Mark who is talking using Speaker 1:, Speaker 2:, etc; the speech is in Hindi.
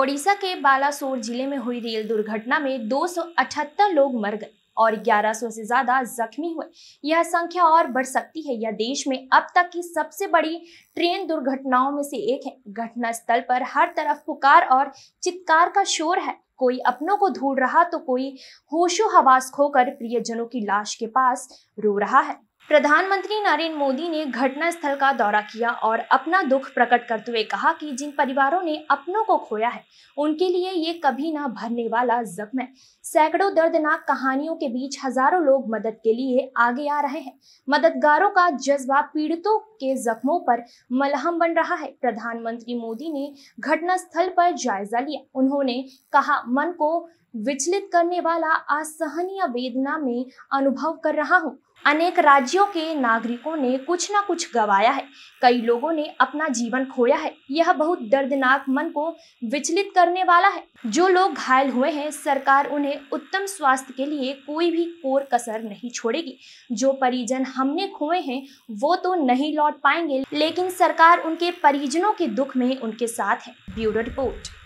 Speaker 1: ओडिशा के बालासोर जिले में हुई रेल दुर्घटना में 278 लोग मर गए और 1100 से ज्यादा जख्मी हुए यह संख्या और बढ़ सकती है यह देश में अब तक की सबसे बड़ी ट्रेन दुर्घटनाओं में से एक है घटना स्थल पर हर तरफ पुकार और चित्कार का शोर है कोई अपनों को ढूंढ रहा तो कोई होशो हवास खोकर प्रियजनों की लाश के पास रो रहा है प्रधानमंत्री नरेंद्र मोदी ने घटना स्थल का दौरा किया और अपना दुख प्रकट करते हुए कहा कि जिन परिवारों ने अपनों को खोया है उनके लिए ये कभी ना भरने वाला जख्म है सैकड़ों दर्दनाक कहानियों के बीच हजारों लोग मदद के लिए आगे आ रहे हैं मददगारों का जज्बा पीड़ितों के जख्मों पर मलहम बन रहा है प्रधानमंत्री मोदी ने घटनास्थल पर जायजा लिया उन्होंने कहा मन को विचलित करने वाला असहनीय वेदना में अनुभव कर रहा हूँ अनेक राज्यों के नागरिकों ने कुछ ना कुछ गवाया है कई लोगों ने अपना जीवन खोया है यह बहुत दर्दनाक मन को विचलित करने वाला है जो लोग घायल हुए हैं सरकार उन्हें उत्तम स्वास्थ्य के लिए कोई भी कोर कसर नहीं छोड़ेगी जो परिजन हमने खोए हैं वो तो नहीं लौट पाएंगे लेकिन सरकार उनके परिजनों के दुख में उनके साथ है ब्यूरो रिपोर्ट